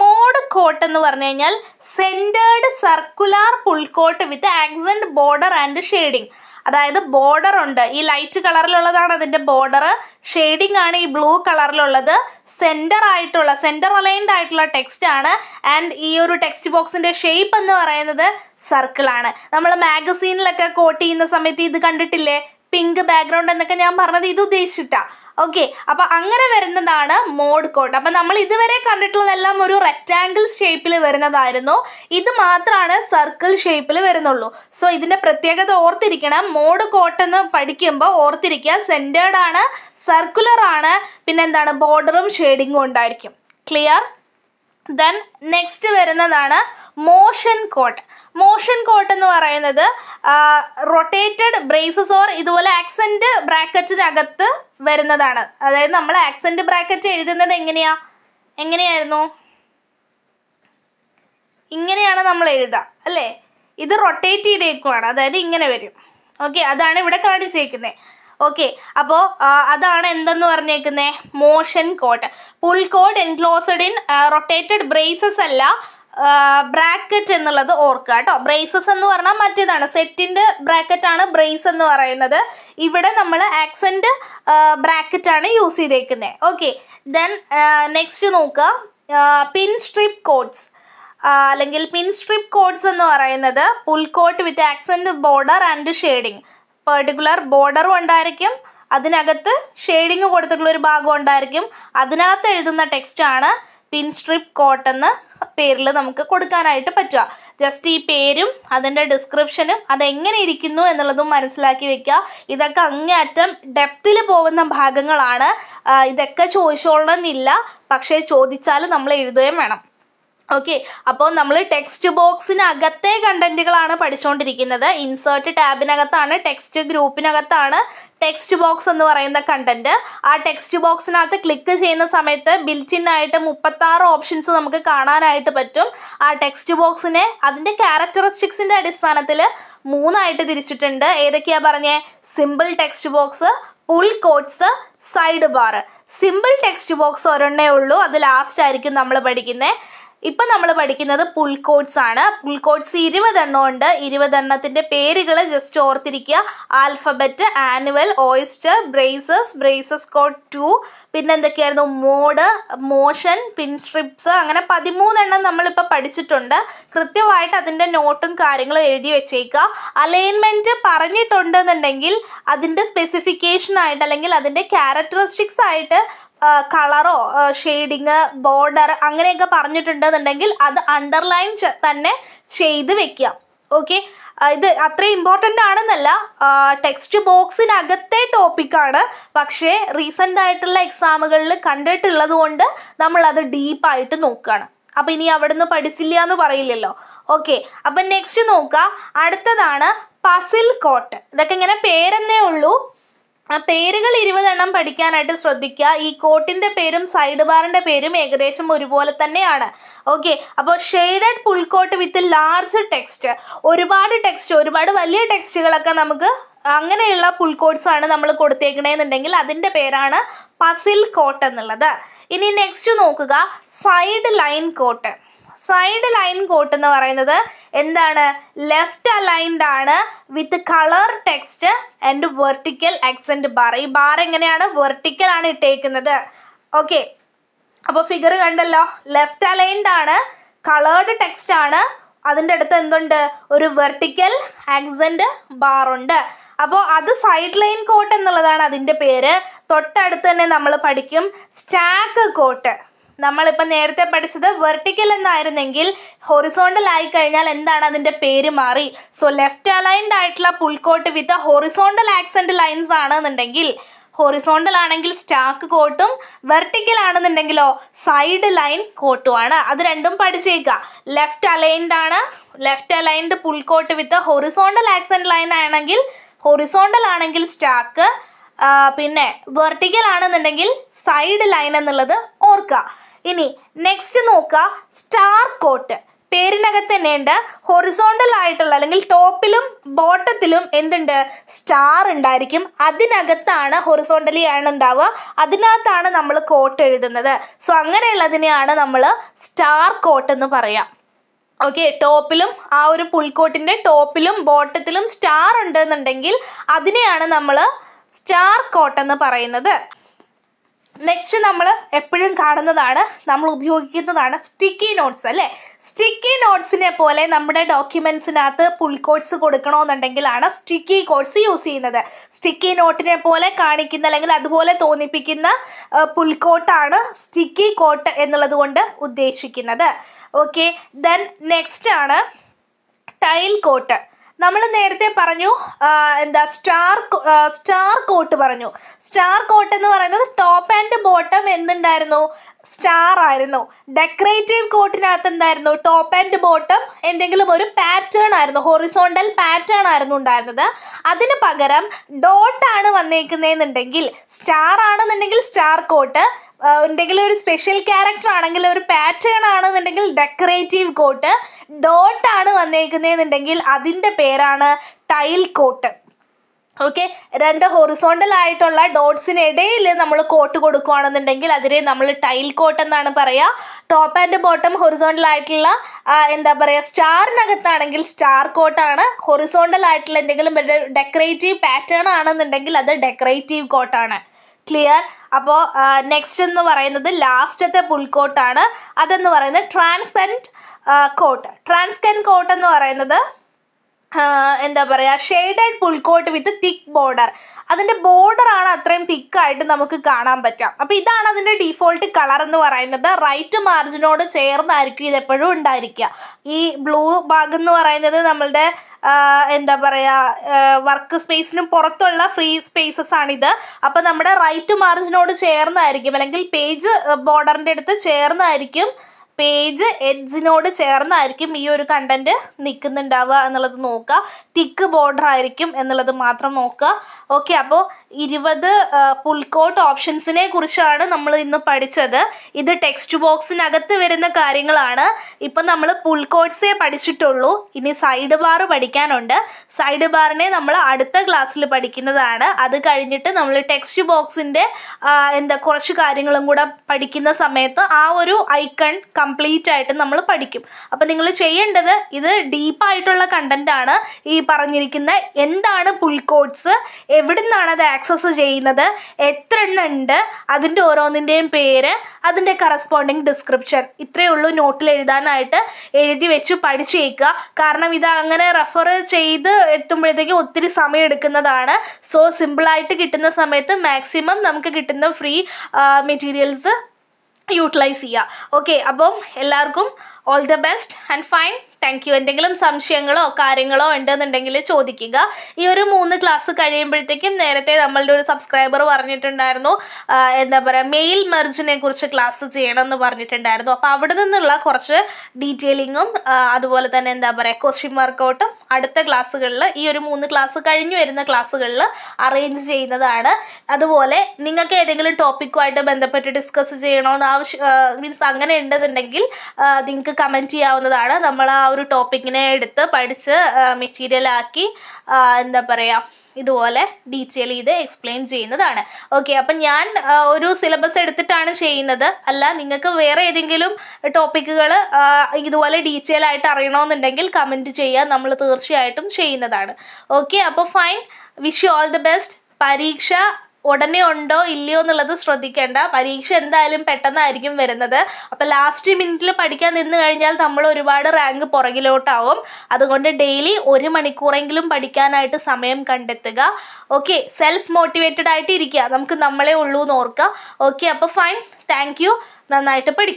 മോഡ് കോട്ട് എന്ന് പറഞ്ഞു കഴിഞ്ഞാൽ centered circular pull quote with accent border and shading അതായത് ബോർഡർ ഉണ്ട് ഈ ലൈറ്റ് കളറിലുള്ളതാണ് അതിൻ്റെ ബോർഡർ ഷെയ്ഡിംഗ് ആണ് ഈ ബ്ലൂ കളറിലുള്ളത് സെൻറ്റർ ആയിട്ടുള്ള സെൻറ്റർ അലൈൻഡ് ആയിട്ടുള്ള ടെക്സ്റ്റ് ആണ് ആൻഡ് ഈ ഒരു ടെക്സ്റ്റ് ബോക്സിൻ്റെ ഷേപ്പ് എന്ന് പറയുന്നത് സർക്കിളാണ് നമ്മൾ മാഗസീനിലൊക്കെ കോട്ട് ചെയ്യുന്ന സമയത്ത് ഇത് കണ്ടിട്ടില്ലേ പിങ്ക് ബാക്ക്ഗ്രൗണ്ട് എന്നൊക്കെ ഞാൻ പറഞ്ഞത് ഇത് ഉദ്ദേശിച്ചിട്ടാണ് ഓക്കെ അപ്പോൾ അങ്ങനെ വരുന്നതാണ് മോഡ് കോട്ട് അപ്പോൾ നമ്മൾ ഇതുവരെ കണ്ടിട്ടുള്ളതെല്ലാം ഒരു റെക്റ്റാങ്കിൾ ഷേപ്പിൽ വരുന്നതായിരുന്നു ഇത് മാത്രമാണ് സർക്കിൾ ഷേപ്പിൽ വരുന്നുള്ളൂ സോ ഇതിൻ്റെ പ്രത്യേകത ഓർത്തിരിക്കണം മോഡ് കോട്ട് എന്ന് പഠിക്കുമ്പോൾ ഓർത്തിരിക്കുക സെൻറ്റേർഡ് ആണ് സർക്കുലർ ആണ് പിന്നെന്താണ് ബോർഡറും ഷെയ്ഡിങ്ങും ഉണ്ടായിരിക്കും ക്ലിയർ ദെൻ നെക്സ്റ്റ് വരുന്നതാണ് മോഷൻ കോട്ട് മോഷൻ കോട്ട് എന്ന് പറയുന്നത് റൊട്ടേറ്റഡ് ബ്രേസസ് ഓർ ഇതുപോലെ ആക്സെന്റ് ബ്രാക്കറ്റിനകത്ത് വരുന്നതാണ് അതായത് നമ്മൾ ആക്സെന്റ് ബ്രാക്കറ്റ് എഴുതുന്നത് എങ്ങനെയാ എങ്ങനെയായിരുന്നു ഇങ്ങനെയാണ് നമ്മൾ എഴുതുക അല്ലേ ഇത് റൊട്ടേറ്റ് ചെയ്തേക്കുവാണ് അതായത് ഇങ്ങനെ വരും ഓക്കെ അതാണ് ഇവിടെ കാണിച്ചേക്കുന്നത് ഓക്കെ അപ്പോൾ അതാണ് എന്തെന്ന് പറഞ്ഞേക്കുന്നത് motion quote pull quote enclosed in rotated braces അല്ല ബ്രാക്കറ്റ് എന്നുള്ളത് ഓർക്കുക കേട്ടോ ബ്രേസസ് എന്ന് പറഞ്ഞാൽ മറ്റേതാണ് സെറ്റിൻ്റെ ബ്രാക്കറ്റാണ് ബ്രേസ് എന്ന് പറയുന്നത് ഇവിടെ നമ്മൾ ആക്സെൻറ്റ് ബ്രാക്കറ്റാണ് യൂസ് ചെയ്തേക്കുന്നത് ഓക്കെ ദെൻ നെക്സ്റ്റ് നോക്കുക പിൻ സ്ട്രിപ്പ് കോഡ്സ് അല്ലെങ്കിൽ പിൻ സ്ട്രിപ്പ് കോഡ്സ് എന്ന് പറയുന്നത് pull quote with accent border and shading particular ബോർഡറും ഉണ്ടായിരിക്കും അതിനകത്ത് ഷെയ്ഡിങ് കൊടുത്തിട്ടുള്ള ഒരു ഭാഗം ഉണ്ടായിരിക്കും അതിനകത്ത് എഴുതുന്ന ടെക്സ്റ്റാണ് ആണ് തിൻ സ്ട്രിപ്പ് കോട്ട് എന്ന പേരിൽ നമുക്ക് കൊടുക്കാനായിട്ട് പറ്റുക ജസ്റ്റ് ഈ പേരും അതിൻ്റെ ഡിസ്ക്രിപ്ഷനും അതെങ്ങനെ ഇരിക്കുന്നു എന്നുള്ളതും മനസ്സിലാക്കി വെക്കുക ഇതൊക്കെ അങ്ങേയറ്റം ഡെപ്തിൽ പോകുന്ന ഭാഗങ്ങളാണ് ഇതൊക്കെ ചോദിച്ചോളണമെന്നില്ല പക്ഷേ ചോദിച്ചാൽ നമ്മൾ എഴുതുകയും വേണം ഓക്കെ അപ്പോൾ നമ്മൾ ടെക്സ്റ്റ് ബോക്സിനകത്തെ കണ്ടന്റുകളാണ് പഠിച്ചുകൊണ്ടിരിക്കുന്നത് ഇൻസേർട്ട് ടാബിനകത്താണ് ടെക്സ്റ്റ് ഗ്രൂപ്പിനകത്താണ് ടെക്സ്റ്റ് ബോക്സ് എന്ന് പറയുന്ന കണ്ടന്റ് ആ ടെക്സ്റ്റ് ബോക്സിനകത്ത് ക്ലിക്ക് ചെയ്യുന്ന സമയത്ത് ബിൽറ്റിൻ ആയിട്ട് മുപ്പത്താറ് ഓപ്ഷൻസ് നമുക്ക് കാണാനായിട്ട് പറ്റും ആ ടെക്സ്റ്റ് ബോക്സിനെ അതിൻ്റെ ക്യാരക്ടറിസ്റ്റിക്സിൻ്റെ അടിസ്ഥാനത്തിൽ മൂന്നായിട്ട് തിരിച്ചിട്ടുണ്ട് ഏതൊക്കെയാ പറഞ്ഞേ simple text box full quotes side bar simple text box ഒരെണ്ണേ ഉള്ളൂ അത് ലാസ്റ്റ് ആയിരിക്കും നമ്മൾ പഠിക്കുന്നത് ഇപ്പം നമ്മൾ പഠിക്കുന്നത് പുൾക്കോട്സ് ആണ് പുൾക്കോട്സ് ഇരുപതെണ്ണം ഉണ്ട് ഇരുപതെണ്ണത്തിൻ്റെ പേരുകൾ ജസ്റ്റ് ഓർത്തിരിക്കുക alphabet annual austere braces braces quote two പിന്നെ എന്തൊക്കെയായിരുന്നു മോഡ് മോഷൻ പിൻസ്ട്രിപ്സ് അങ്ങനെ പതിമൂന്നെണ്ണം നമ്മളിപ്പോൾ പഠിച്ചിട്ടുണ്ട് കൃത്യമായിട്ട് അതിൻ്റെ നോട്ടും കാര്യങ്ങളും എഴുതി വെച്ചേക്കുക അലൈൻമെൻറ്റ് പറഞ്ഞിട്ടുണ്ടെന്നുണ്ടെങ്കിൽ അതിൻ്റെ സ്പെസിഫിക്കേഷൻ ആയിട്ട് അല്ലെങ്കിൽ അതിൻ്റെ ക്യാരക്ടറിസ്റ്റിക്സ് ആയിട്ട് കളറോ ഷെയ്ഡിങ് ബോർഡർ അങ്ങനെയൊക്കെ പറഞ്ഞിട്ടുണ്ടെന്നുണ്ടെങ്കിൽ അത് അണ്ടർലൈൻ തന്നെ ചെയ്ത് വെക്കുക ഓക്കെ ഇത് അത്രയും ഇമ്പോർട്ടൻ്റ് ആണെന്നല്ല ടെക്സ്റ്റ് ബോക്സിനകത്തെ ടോപ്പിക്കാണ് പക്ഷേ റീസെൻ്റ് ആയിട്ടുള്ള എക്സാമുകളിൽ കണ്ടിട്ടുള്ളത് കൊണ്ട് നമ്മളത് ഡീപ്പായിട്ട് നോക്കുകയാണ് അപ്പം ഇനി അവിടുന്ന് പഠിച്ചില്ല എന്ന് പറയില്ലല്ലോ ഓക്കെ അപ്പം നെക്സ്റ്റ് നോക്കുക അടുത്തതാണ് പസിൽ കോട്ട് ഇതൊക്കെ ഇങ്ങനെ പേരെന്നേ ഉള്ളൂ പേരുകൾ ഇരുപതെണ്ണം പഠിക്കാനായിട്ട് ശ്രദ്ധിക്കുക ഈ കോട്ടിൻ്റെ പേരും സൈഡ് ബാറിൻ്റെ പേരും ഏകദേശം ഒരുപോലെ തന്നെയാണ് ഓക്കെ അപ്പോൾ shaded pull quote with large text ഒരുപാട് ടെക്സ്റ്റ് ഒരുപാട് വലിയ ടെക്സ്റ്റുകളൊക്കെ നമുക്ക് അങ്ങനെയുള്ള പുൾക്കോട്ട്സ് ആണ് നമ്മൾ കൊടുത്തേക്കണേന്നുണ്ടെങ്കിൽ അതിൻ്റെ പേരാണ് പസിൽ കോട്ട് എന്നുള്ളത് ഇനി നെക്സ്റ്റ് നോക്കുക side line quote side line quote എന്ന് പറയുന്നത് എന്താണ് ലെഫ്റ്റ് അലൈൻഡ് ആണ് with colour text and vertical accent bar ഈ ബാർ എങ്ങനെയാണ് വെർട്ടിക്കൽ ആണ് ഇട്ടേക്കുന്നത് ഓക്കെ അപ്പോൾ ഫിഗർ കണ്ടല്ലോ ലെഫ്റ്റ് അലൈൻഡ് ആണ് കളേർഡ് ടെക്സ്റ്റ് ആണ് അതിൻ്റെ അടുത്ത് എന്തുണ്ട് ഒരു വെർട്ടിക്കൽ ആക്സെൻറ്റ് ഉണ്ട് അപ്പോൾ അത് സൈഡ് ലൈൻ കോട്ട് എന്നുള്ളതാണ് അതിൻ്റെ പേര് തൊട്ടടുത്ത് തന്നെ നമ്മൾ പഠിക്കും സ്റ്റാക്ക് കോട്ട് നമ്മളിപ്പോൾ നേരത്തെ പഠിച്ചത് വെർട്ടിക്കൽ എന്നായിരുന്നെങ്കിൽ ഹൊറിസോണ്ടൽ ആയി കഴിഞ്ഞാൽ എന്താണ് അതിൻ്റെ പേര് മാറി സോ ലെഫ്റ്റ് അലൈൻഡ് ആയിട്ടുള്ള pull quote with horizontal accent lines ആണെന്നുണ്ടെങ്കിൽ ഹൊറിസോണ്ടൽ ആണെങ്കിൽ സ്റ്റാക്ക് കോട്ടും വെർട്ടിക്കൽ ആണെന്നുണ്ടെങ്കിലോ സൈഡ് ലൈൻ കോട്ടുമാണ് അത് രണ്ടും പഠിച്ചേക്കുക ലെഫ്റ്റ് അലൈൻഡ് ആണ് left aligned pull quote with horizontal accent line ആണെങ്കിൽ ഹൊറിസോണ്ടൽ ആണെങ്കിൽ സ്റ്റാക്ക് പിന്നെ വെർട്ടിക്കൽ ആണെന്നുണ്ടെങ്കിൽ സൈഡ് ലൈൻ എന്നുള്ളത് ഓർക്കുക ഇനി നെക്സ്റ്റ് നോക്കുക സ്റ്റാർ കോട്ട് പേരിനകത്ത് തന്നെയുണ്ട് ഹൊറിസോണ്ടൽ ആയിട്ടുള്ള അല്ലെങ്കിൽ ടോപ്പിലും ബോട്ടത്തിലും എന്തുണ്ട് സ്റ്റാർ ഉണ്ടായിരിക്കും അതിനകത്താണ് ഹൊറിസോണ്ടലി ആണ് ഉണ്ടാവുക അതിനകത്താണ് നമ്മൾ കോട്ട് എഴുതുന്നത് സോ അങ്ങനെയുള്ളതിനെയാണ് നമ്മൾ സ്റ്റാർ കോട്ട് എന്ന് പറയാം ഓക്കെ ടോപ്പിലും ആ ഒരു പുൽക്കോട്ടിൻ്റെ ടോപ്പിലും ബോട്ടത്തിലും സ്റ്റാർ ഉണ്ട് എന്നുണ്ടെങ്കിൽ അതിനെയാണ് നമ്മൾ സ്റ്റാർ കോട്ട് എന്ന് പറയുന്നത് നെക്സ്റ്റ് നമ്മൾ എപ്പോഴും കാണുന്നതാണ് നമ്മൾ ഉപയോഗിക്കുന്നതാണ് സ്റ്റിക്കി നോട്ട്സ് അല്ലേ സ്റ്റിക്കി നോട്ട്സിനെ പോലെ നമ്മുടെ ഡോക്യുമെൻസിനകത്ത് പുൾ കോഡ്സ് കൊടുക്കണമെന്നുണ്ടെങ്കിലാണ് സ്റ്റിക്കി കോഡ്സ് യൂസ് ചെയ്യുന്നത് സ്റ്റിക്കി നോട്ടിനെ പോലെ കാണിക്കുന്ന അല്ലെങ്കിൽ അതുപോലെ തോന്നിപ്പിക്കുന്ന പുൾ കോട്ടാണ് സ്റ്റിക്കി കോട്ട് എന്നുള്ളത് കൊണ്ട് ഉദ്ദേശിക്കുന്നത് ഓക്കെ ദെൻ നെക്സ്റ്റ് ആണ് ടൈൽ കോട്ട് നമ്മൾ നേരത്തെ പറഞ്ഞു എന്താ സ്റ്റാർ സ്റ്റാർ കോട്ട് പറഞ്ഞു സ്റ്റാർ കോട്ട് എന്ന് പറയുന്നത് ടോപ്പ് ആൻഡ് ബോട്ടം എന്തുണ്ടായിരുന്നു സ്റ്റാർ ആയിരുന്നു ഡെക്കറേറ്റീവ് കോട്ടിനകത്ത് എന്തായിരുന്നു ടോപ്പ് ആൻഡ് ബോട്ടം എന്തെങ്കിലും ഒരു പാറ്റേൺ ആയിരുന്നു ഹൊറിസോണ്ടൽ പാറ്റേൺ ആയിരുന്നു ഉണ്ടായിരുന്നത് അതിന് പകരം ഡോട്ട് ആണ് വന്നേക്കുന്നതെന്നുണ്ടെങ്കിൽ സ്റ്റാർ ആണെന്നുണ്ടെങ്കിൽ സ്റ്റാർ കോട്ട് എന്തെങ്കിലും ഒരു സ്പെഷ്യൽ ക്യാരക്ടർ ആണെങ്കിൽ ഒരു പാറ്റേൺ ആണെന്നുണ്ടെങ്കിൽ ഡെക്കറേറ്റീവ് കോട്ട് ഡോട്ട് ആണ് വന്നേക്കുന്നതെന്നുണ്ടെങ്കിൽ അതിൻ്റെ പേരാണ് ടൈൽ കോട്ട് ഓക്കെ രണ്ട് ഹൊറിസോണ്ടൽ ആയിട്ടുള്ള ഡോട്ട്സിനിടയിൽ നമ്മൾ കോട്ട് കൊടുക്കുകയാണെന്നുണ്ടെങ്കിൽ അതിനെ നമ്മൾ ടൈൽ കോട്ട് എന്നാണ് പറയുക ടോപ്പ് ആൻഡ് ബോട്ടം ഹൊറിസോണ്ടൽ ആയിട്ടുള്ള എന്താ പറയുക സ്റ്റാറിനകത്താണെങ്കിൽ സ്റ്റാർ കോട്ടാണ് ഹൊറിസോണ്ടൽ ആയിട്ടുള്ള എന്തെങ്കിലും ഡെക്കറേറ്റീവ് പാറ്റേൺ ആണെന്നുണ്ടെങ്കിൽ അത് ഡെക്കറേറ്റീവ് കോട്ടാണ് ക്ലിയർ അപ്പോൾ നെക്സ്റ്റ് എന്ന് പറയുന്നത് ലാസ്റ്റത്തെ പുൽക്കോട്ടാണ് അതെന്ന് പറയുന്നത് ട്രാൻസെൻറ്റ് കോട്ട് ട്രാൻസ്കെൻറ്റ് കോട്ട് എന്ന് പറയുന്നത് എന്താ പറയുക ഷെയ്ഡഡ് പുൽക്കോട്ട് വിത്ത് തിക്ക് ബോർഡർ അതിൻ്റെ ബോർഡറാണ് അത്രയും തിക്കായിട്ട് നമുക്ക് കാണാൻ പറ്റാം അപ്പോൾ ഇതാണ് അതിൻ്റെ ഡിഫോൾട്ട് കളർ എന്ന് പറയുന്നത് റൈറ്റ് മാർജിനോട് ചേർന്നായിരിക്കും എപ്പോഴും ഉണ്ടായിരിക്കുക ഈ ബ്ലൂ ഭാഗം എന്ന് പറയുന്നത് നമ്മളുടെ എന്താ പറയുക വർക്ക് സ്പേസിനും പുറത്തുള്ള ഫ്രീ സ്പേസസ് ആണിത് അപ്പോൾ നമ്മുടെ റൈറ്റ് മാർജിനോട് ചേർന്നായിരിക്കും അല്ലെങ്കിൽ പേജ് ബോർഡറിൻ്റെ അടുത്ത് ചേർന്നായിരിക്കും പേജ് എഡ്ജിനോട് ചേർന്നായിരിക്കും ഈ ഒരു കണ്ടന്റ് നിൽക്കുന്നുണ്ടാവുക എന്നുള്ളത് നോക്കുക തിക്ക് ബോർഡർ ആയിരിക്കും എന്നുള്ളത് മാത്രം നോക്കുക ഓക്കെ അപ്പോൾ ഇരുപത് കോട്ട് ഓപ്ഷൻസിനെ കുറിച്ചാണ് നമ്മൾ ഇന്ന് പഠിച്ചത് ഇത് ടെക്സ്റ്റ് ബോക്സിനകത്ത് വരുന്ന കാര്യങ്ങളാണ് ഇപ്പം നമ്മൾ പുൾക്കോട്ട്സേ പഠിച്ചിട്ടുള്ളൂ ഇനി സൈഡ് ബാർ പഠിക്കാനുണ്ട് സൈഡ് ബാറിനെ നമ്മൾ അടുത്ത ക്ലാസ്സിൽ പഠിക്കുന്നതാണ് അത് കഴിഞ്ഞിട്ട് നമ്മൾ ടെക്സ്റ്റ് ബോക്സിൻ്റെ എന്താ കുറച്ച് കാര്യങ്ങളും കൂടെ പഠിക്കുന്ന സമയത്ത് ആ ഒരു ഐക്കൺ കംപ്ലീറ്റ് ആയിട്ട് നമ്മൾ പഠിക്കും അപ്പം നിങ്ങൾ ചെയ്യേണ്ടത് ഇത് ഡീപ്പായിട്ടുള്ള ആണ് ഈ പറഞ്ഞിരിക്കുന്ന എന്താണ് പുൾ കോഡ്സ് എവിടെ നിന്നാണ് അത് ആക്സസ് ചെയ്യുന്നത് എത്ര എണ്ണുണ്ട് ഉണ്ട് അതിൻ്റെ ഓരോന്നിൻ്റെയും പേര് അതിൻ്റെ കറസ്പോണ്ടിങ് ഡിസ്ക്രിപ്ഷൻ ഇത്രയേ ഉള്ളൂ നോട്ടിൽ എഴുതാനായിട്ട് എഴുതി വെച്ച് പഠിച്ചേക്കുക കാരണം ഇത് അങ്ങനെ റെഫർ ചെയ്ത് എത്തുമ്പോഴത്തേക്കും ഒത്തിരി സമയം എടുക്കുന്നതാണ് സോ സിമ്പിളായിട്ട് കിട്ടുന്ന സമയത്ത് മാക്സിമം നമുക്ക് കിട്ടുന്ന ഫ്രീ മെറ്റീരിയൽസ് യൂട്ടിലൈസ് ചെയ്യുക ഓക്കെ അപ്പം എല്ലാവർക്കും all the best and fine thank you എന്തെങ്കിലും സംശയങ്ങളോ കാര്യങ്ങളോ ഉണ്ടെന്നുണ്ടെങ്കിൽ ചോദിക്കുക ഈ ഒരു മൂന്ന് ക്ലാസ് കഴിയുമ്പോഴത്തേക്കും നേരത്തെ നമ്മളുടെ ഒരു സബ്സ്ക്രൈബർ പറഞ്ഞിട്ടുണ്ടായിരുന്നു എന്താ പറയുക മെയിൽ മെർജിനെ കുറിച്ച് ക്ലാസ് ചെയ്യണം എന്ന് പറഞ്ഞിട്ടുണ്ടായിരുന്നു അപ്പോൾ അവിടെ നിന്നുള്ള കുറച്ച് ഡീറ്റെയിലിങ്ങും അതുപോലെ തന്നെ എന്താ പറയുക ക്വസ്റ്റ്യൻ വർക്കൗട്ടും അടുത്ത ക്ലാസ്സുകളിൽ ഈ ഒരു മൂന്ന് ക്ലാസ് കഴിഞ്ഞു വരുന്ന ക്ലാസ്സുകളിൽ അറേഞ്ച് ചെയ്യുന്നതാണ് അതുപോലെ നിങ്ങൾക്ക് ഏതെങ്കിലും ടോപ്പിക്കുമായിട്ട് ബന്ധപ്പെട്ട് ഡിസ്കസ് ചെയ്യണമെന്ന് ആവശ്യം മീൻസ് അങ്ങനെ ഉണ്ടെന്നുണ്ടെങ്കിൽ നിങ്ങൾക്ക് കമൻറ്റ് ചെയ്യാവുന്നതാണ് നമ്മൾ ആ ഒരു ടോപ്പിക്കിനെ എടുത്ത് പഠിച്ച് മെറ്റീരിയൽ ആക്കി എന്താ പറയുക ഇതുപോലെ ഡീറ്റെയിൽ ചെയ്ത് എക്സ്പ്ലെയിൻ ചെയ്യുന്നതാണ് ഓക്കെ അപ്പം ഞാൻ ഒരു സിലബസ് എടുത്തിട്ടാണ് ചെയ്യുന്നത് അല്ല നിങ്ങൾക്ക് വേറെ ഏതെങ്കിലും ടോപ്പിക്കുകൾ ഇതുപോലെ ഡീറ്റെയിൽ ആയിട്ട് അറിയണമെന്നുണ്ടെങ്കിൽ കമൻറ്റ് ചെയ്യുക നമ്മൾ തീർച്ചയായിട്ടും ചെയ്യുന്നതാണ് ഓക്കെ അപ്പോൾ fine wish you all the best പരീക്ഷ ഉടനെ ഉണ്ടോ ഇല്ലയോ എന്നുള്ളത് ശ്രദ്ധിക്കേണ്ട പരീക്ഷ എന്തായാലും പെട്ടെന്നായിരിക്കും വരുന്നത് അപ്പോൾ ലാസ്റ്റ് മിനിറ്റിൽ പഠിക്കാൻ നിന്ന് കഴിഞ്ഞാൽ നമ്മൾ ഒരുപാട് റാങ്ക് പുറകിലോട്ടാവും അതുകൊണ്ട് ഡെയിലി ഒരു മണിക്കൂറെങ്കിലും പഠിക്കാനായിട്ട് സമയം കണ്ടെത്തുക ഓക്കെ സെൽഫ് മോട്ടിവേറ്റഡ് ആയിട്ട് ഇരിക്കുക നമുക്ക് നമ്മളെ ഉള്ളൂ എന്ന് ഓർക്കുക ഓക്കെ അപ്പോൾ ഫൈൻ താങ്ക് നന്നായിട്ട് പഠിക്കും